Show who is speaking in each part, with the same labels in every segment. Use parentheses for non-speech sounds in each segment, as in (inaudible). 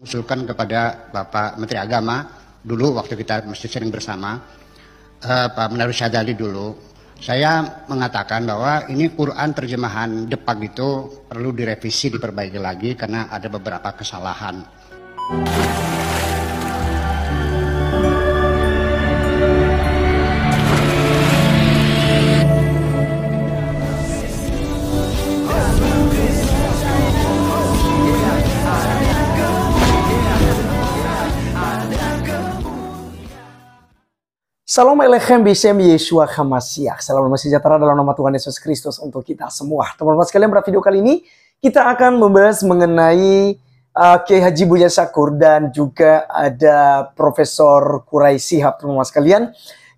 Speaker 1: usulkan kepada Bapak Menteri Agama dulu waktu kita masih sering bersama uh, Pak menaruh Syadali dulu saya mengatakan bahwa ini Quran terjemahan depak itu perlu direvisi diperbaiki lagi karena ada beberapa kesalahan.
Speaker 2: Salam Elechem Bishem Yeshua Hamasiah. Salam damai sejahtera dalam nama Tuhan Yesus Kristus untuk kita semua. Teman-teman sekalian, pada video kali ini kita akan membahas mengenai uh, Kiai Haji Buya Syakur dan juga ada Profesor Kurai Sihab, teman-teman sekalian,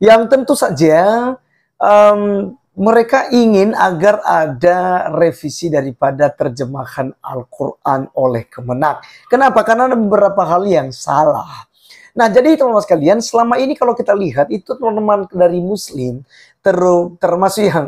Speaker 2: yang tentu saja um, mereka ingin agar ada revisi daripada terjemahan Al-Quran oleh Kemenak. Kenapa? Karena ada beberapa hal yang salah Nah, jadi teman-teman sekalian, selama ini kalau kita lihat itu teman-teman dari muslim ter termasuk yang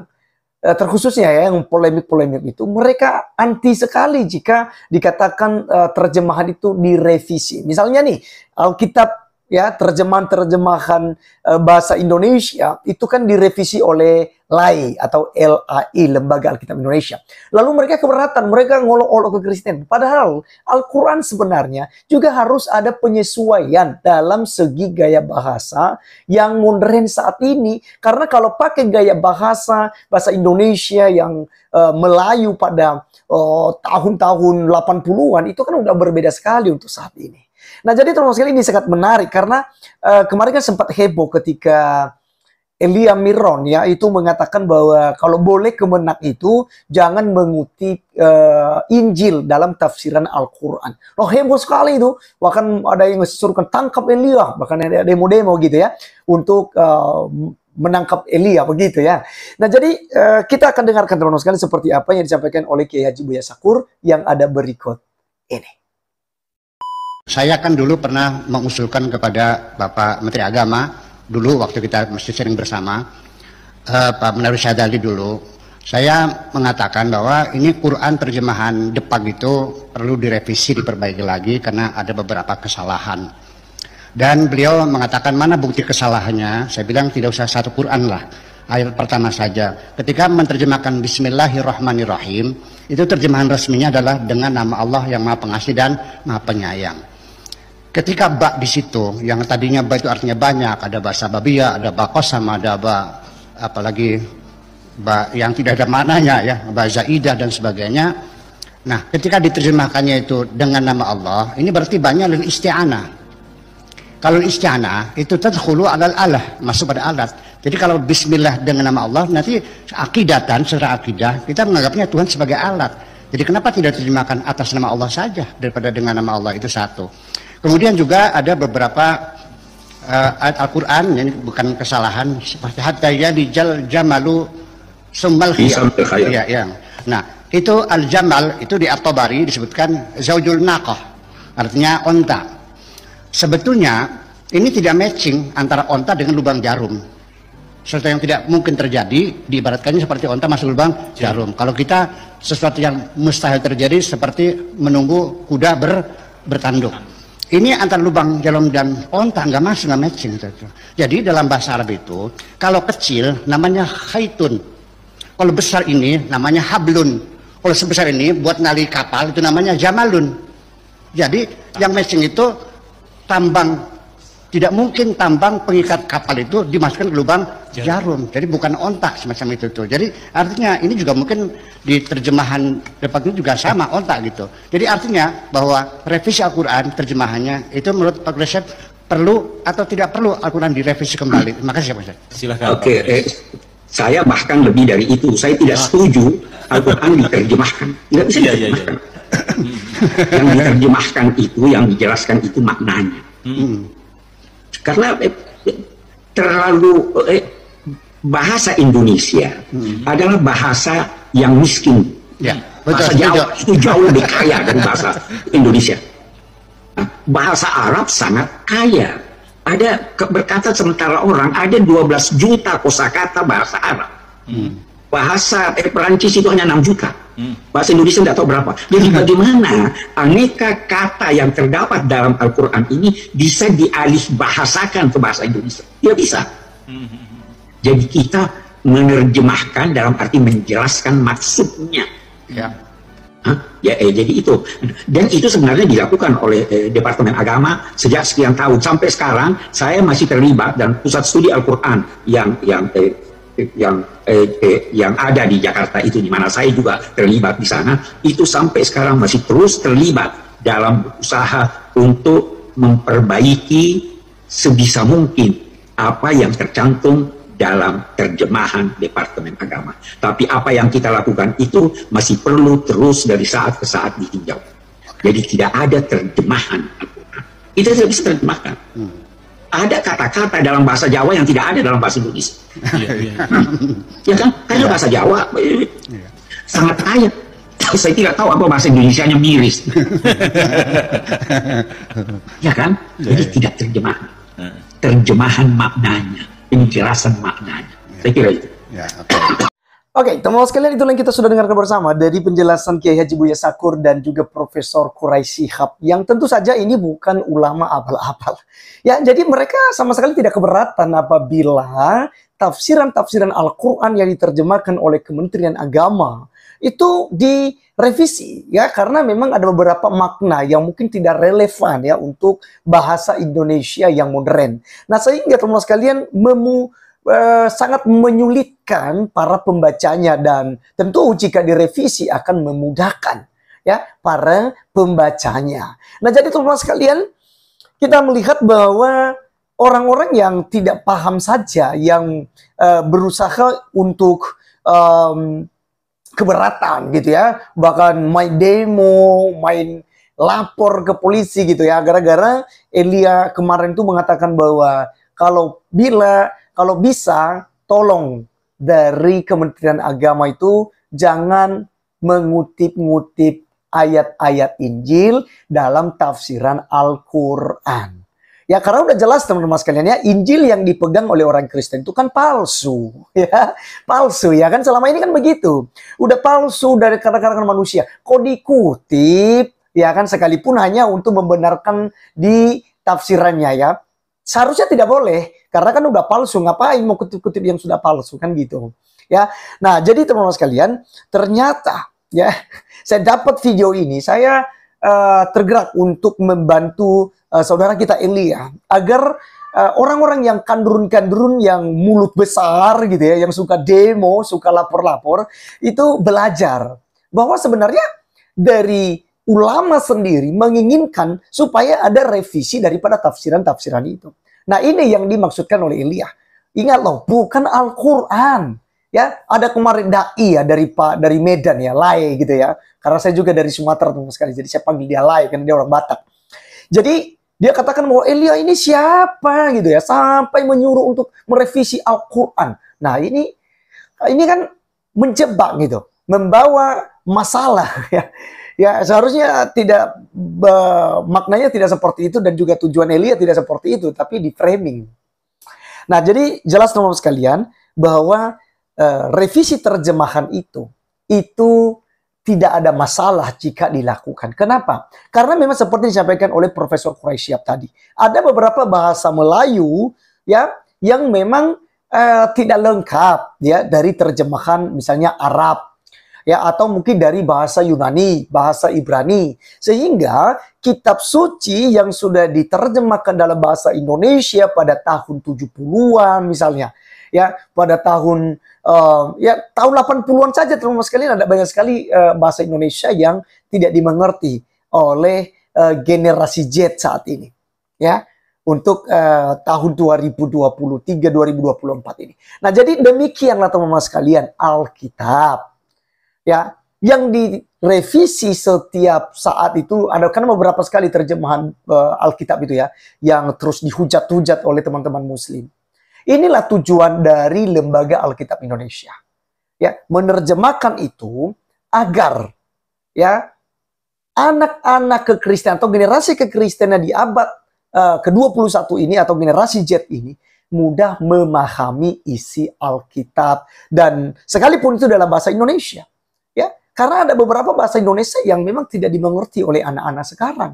Speaker 2: eh, terkhususnya ya yang polemik-polemik itu mereka anti sekali jika dikatakan uh, terjemahan itu direvisi. Misalnya nih Alkitab ya terjemahan-terjemahan eh, bahasa Indonesia itu kan direvisi oleh LAI atau LAI Lembaga Alkitab Indonesia. Lalu mereka keberatan, mereka ngolok-olok ke Kristen. Padahal Al-Qur'an sebenarnya juga harus ada penyesuaian dalam segi gaya bahasa yang modern saat ini karena kalau pakai gaya bahasa bahasa Indonesia yang uh, Melayu pada oh, tahun-tahun 80-an itu kan udah berbeda sekali untuk saat ini. Nah, jadi teman sekalian ini sangat menarik karena uh, kemarin kan sempat heboh ketika Elia Miron ya itu mengatakan bahwa kalau boleh kemenak itu jangan mengutip uh, Injil dalam tafsiran Al-Qur'an. Loh heboh sekali itu. Bahkan ada yang disuruhkan tangkap Elia, bahkan ada demo-demo gitu ya untuk uh, menangkap Elia begitu ya. Nah jadi uh, kita akan dengarkan teman-teman sekalian seperti apa yang disampaikan oleh Kiai Haji Buya Sakur yang ada berikut ini.
Speaker 1: Saya kan dulu pernah mengusulkan kepada Bapak Menteri Agama, dulu waktu kita masih sering bersama, eh, Pak Menaru Syadali dulu, saya mengatakan bahwa ini Quran terjemahan depan itu perlu direvisi, diperbaiki lagi karena ada beberapa kesalahan. Dan beliau mengatakan mana bukti kesalahannya, saya bilang tidak usah satu Quran lah, ayat pertama saja. Ketika menerjemahkan Bismillahirrahmanirrahim, itu terjemahan resminya adalah dengan nama Allah yang maha pengasih dan maha penyayang. Ketika bak di situ, yang tadinya bak itu artinya banyak, ada bahasa babia, ada bakos sama ada bak, apalagi bak yang tidak ada maknanya ya, bahasa zaidah dan sebagainya. Nah, ketika diterjemahkannya itu dengan nama Allah, ini berarti banyak lil isti'anah. Kalau isti'anah itu tadkhulu alal alah, masuk pada alat. Jadi kalau bismillah dengan nama Allah nanti akidatan secara akidah kita menganggapnya Tuhan sebagai alat. Jadi kenapa tidak diterjemahkan atas nama Allah saja daripada dengan nama Allah itu satu. Kemudian juga ada beberapa uh, eh, ayat Al-Qur'an ini bukan kesalahan seperti hatta Jal jamalu sumbal Ya, ya. Nah, itu al-jamal itu di At-Tabari disebutkan zaujul naqah artinya onta. Sebetulnya ini tidak matching antara onta dengan lubang jarum. Sesuatu yang tidak mungkin terjadi diibaratkannya seperti onta masuk lubang iya. jarum. Kalau kita sesuatu yang mustahil terjadi seperti menunggu kuda ber bertanduk. Ini antara lubang jarum dan onta nggak masuk nggak matching. Gitu. Jadi dalam bahasa Arab itu kalau kecil namanya khaitun, kalau besar ini namanya hablun, kalau sebesar ini buat nali kapal itu namanya jamalun. Jadi yang matching itu tambang tidak mungkin tambang pengikat kapal itu dimasukkan ke lubang jarum. jarum. Jadi bukan ontak semacam itu tuh. Jadi artinya ini juga mungkin di terjemahan depan itu juga sama ontak gitu. Jadi artinya bahwa revisi Al-Qur'an terjemahannya itu menurut Pak Resep perlu atau tidak perlu Al-Qur'an direvisi kembali. Terima kasih Pak Gresep.
Speaker 3: Silakan. Oke, okay, eh, saya bahkan lebih dari itu. Saya tidak ah. setuju Al-Qur'an diterjemahkan. Enggak bisa diterjemahkan. Iya, iya, iya. yang diterjemahkan itu, yang dijelaskan itu maknanya. Hmm karena eh, terlalu eh, bahasa Indonesia hmm. adalah bahasa yang miskin. Ya, betul, bahasa Jawa itu jauh lebih kaya dari bahasa Indonesia. bahasa Arab sangat kaya. Ada berkata sementara orang ada 12 juta kosakata bahasa Arab. Hmm. Bahasa eh, Perancis itu hanya 6 juta bahasa Indonesia tidak tahu berapa. Jadi hmm. bagaimana aneka kata yang terdapat dalam Al-Quran ini bisa dialih bahasakan ke bahasa Indonesia? Ya bisa. Jadi kita menerjemahkan dalam arti menjelaskan maksudnya. Ya. Ya, eh, jadi itu. Dan itu sebenarnya dilakukan oleh eh, Departemen Agama sejak sekian tahun sampai sekarang saya masih terlibat dan pusat studi Al-Qur'an yang yang eh, yang eh, eh, yang ada di Jakarta itu di mana saya juga terlibat di sana itu sampai sekarang masih terus terlibat dalam usaha untuk memperbaiki sebisa mungkin apa yang tercantum dalam terjemahan Departemen Agama. Tapi apa yang kita lakukan itu masih perlu terus dari saat ke saat ditinjau. Jadi tidak ada terjemahan itu tidak bisa terjemahkan. Hmm ada kata-kata dalam bahasa Jawa yang tidak ada dalam bahasa Indonesia. Iya, iya, (laughs) ya kan? Karena iya. bahasa Jawa
Speaker 1: iya.
Speaker 3: sangat kaya. (laughs) Saya tidak tahu apa bahasa Indonesia-nya miris. (laughs) ya kan? Iya, Jadi tidak terjemahan. Terjemahan maknanya, penjelasan maknanya. Saya kira itu. Ya, okay.
Speaker 2: Oke, okay, teman sekalian itulah yang kita sudah dengarkan bersama dari penjelasan Kiai Haji Buya Sakur dan juga Profesor Kurai Sihab yang tentu saja ini bukan ulama abal-abal. Ya, jadi mereka sama sekali tidak keberatan apabila tafsiran-tafsiran Al-Qur'an yang diterjemahkan oleh Kementerian Agama itu direvisi ya karena memang ada beberapa makna yang mungkin tidak relevan ya untuk bahasa Indonesia yang modern. Nah, sehingga teman teman sekalian memu Eh, sangat menyulitkan para pembacanya dan tentu jika direvisi akan memudahkan ya para pembacanya. Nah, jadi teman-teman sekalian, kita melihat bahwa orang-orang yang tidak paham saja yang eh, berusaha untuk um, keberatan gitu ya bahkan main demo main lapor ke polisi gitu ya gara-gara Elia kemarin tuh mengatakan bahwa kalau bila kalau bisa, tolong dari Kementerian Agama itu jangan mengutip-ngutip ayat-ayat Injil dalam tafsiran Al-Quran. Ya karena udah jelas teman-teman sekalian ya, Injil yang dipegang oleh orang Kristen itu kan palsu, (laughs) ya. Palsu ya kan selama ini kan begitu. Udah palsu dari kata-kata manusia. Kok dikutip ya kan sekalipun hanya untuk membenarkan di tafsirannya ya. Seharusnya tidak boleh, karena kan udah palsu, ngapain mau kutip-kutip yang sudah palsu, kan gitu. Ya, nah jadi teman-teman sekalian, ternyata ya, (laughs) saya dapat video ini, saya uh, tergerak untuk membantu uh, saudara kita Elia, agar eh, orang-orang orang -orang yang kandrun-kandrun yang mulut besar gitu ya, yang suka demo, suka lapor-lapor, itu belajar bahwa sebenarnya dari ulama sendiri menginginkan supaya ada revisi daripada tafsiran-tafsiran itu. Nah ini yang dimaksudkan oleh Ilyah. Ingat loh, bukan Al-Quran. Ya, ada kemarin dai ya dari Pak dari Medan ya, Lai gitu ya. Karena saya juga dari Sumatera teman sekali, jadi saya panggil dia Lai karena dia orang Batak. Jadi dia katakan bahwa Elia ini siapa gitu ya, sampai menyuruh untuk merevisi Al-Quran. Nah ini ini kan menjebak gitu, membawa masalah (laughs) ya. Ya seharusnya tidak maknanya tidak seperti itu dan juga tujuan Elia tidak seperti itu, tapi di framing. Nah jadi jelas teman-teman sekalian bahwa uh, revisi terjemahan itu itu tidak ada masalah jika dilakukan. Kenapa? Karena memang seperti disampaikan oleh Profesor Quraisyab tadi, ada beberapa bahasa Melayu ya yang memang uh, tidak lengkap ya dari terjemahan misalnya Arab ya atau mungkin dari bahasa Yunani, bahasa Ibrani. Sehingga kitab suci yang sudah diterjemahkan dalam bahasa Indonesia pada tahun 70-an misalnya, ya pada tahun uh, ya tahun 80-an saja teman-teman sekalian ada banyak sekali uh, bahasa Indonesia yang tidak dimengerti oleh uh, generasi Z saat ini. Ya untuk uh, tahun 2023 2024 ini. Nah, jadi demikianlah teman-teman sekalian Alkitab ya yang direvisi setiap saat itu ada kan beberapa sekali terjemahan uh, Alkitab itu ya yang terus dihujat-hujat oleh teman-teman muslim. Inilah tujuan dari Lembaga Alkitab Indonesia. Ya, menerjemahkan itu agar ya anak-anak kekristenan atau generasi kekristenan di abad uh, eh, ke-21 ini atau generasi Z ini mudah memahami isi Alkitab dan sekalipun itu dalam bahasa Indonesia karena ada beberapa bahasa Indonesia yang memang tidak dimengerti oleh anak-anak sekarang.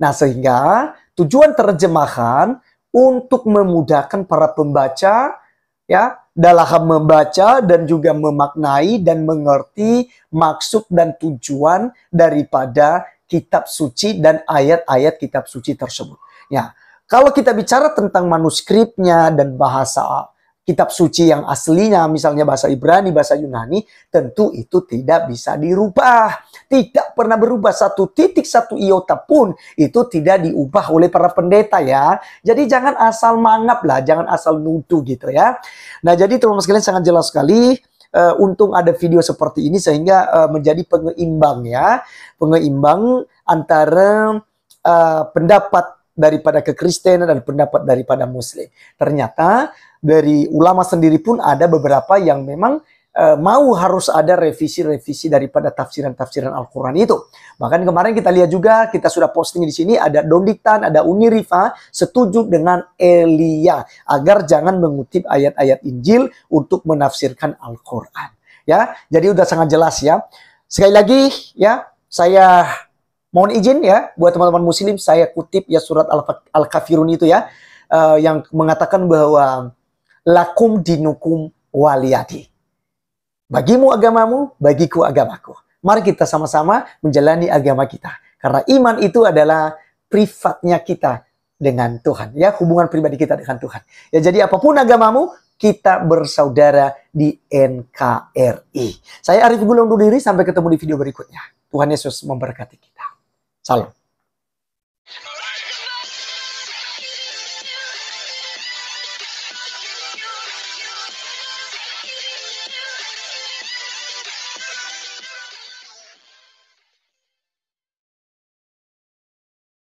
Speaker 2: Nah, sehingga tujuan terjemahan untuk memudahkan para pembaca ya dalam membaca dan juga memaknai dan mengerti maksud dan tujuan daripada kitab suci dan ayat-ayat kitab suci tersebut. Ya, kalau kita bicara tentang manuskripnya dan bahasa kitab suci yang aslinya, misalnya bahasa Ibrani, bahasa Yunani, tentu itu tidak bisa dirubah. Tidak pernah berubah satu titik, satu iota pun itu tidak diubah oleh para pendeta ya. Jadi jangan asal mangap lah, jangan asal nutu gitu ya. Nah jadi teman-teman sekalian sangat jelas sekali uh, untung ada video seperti ini sehingga uh, menjadi pengeimbang ya, pengeimbang antara uh, pendapat daripada kekristenan dan pendapat daripada muslim. Ternyata dari ulama sendiri pun ada beberapa yang memang e, mau harus ada revisi-revisi daripada tafsiran-tafsiran Al-Quran itu. Bahkan kemarin kita lihat juga, kita sudah posting di sini, ada Dondiktan, ada Unirifa, setuju dengan Elia, agar jangan mengutip ayat-ayat Injil untuk menafsirkan Al-Quran. Ya, jadi udah sangat jelas ya. Sekali lagi ya, saya Mohon izin ya buat teman-teman muslim saya kutip ya surat Al-Kafirun itu ya uh, yang mengatakan bahwa lakum dinukum waliyadi. Bagimu agamamu, bagiku agamaku. Mari kita sama-sama menjalani agama kita. Karena iman itu adalah privatnya kita dengan Tuhan. Ya, hubungan pribadi kita dengan Tuhan. Ya, jadi apapun agamamu, kita bersaudara di NKRI. Saya Arif Gulung diri, sampai ketemu di video berikutnya. Tuhan Yesus memberkati kita. Salud.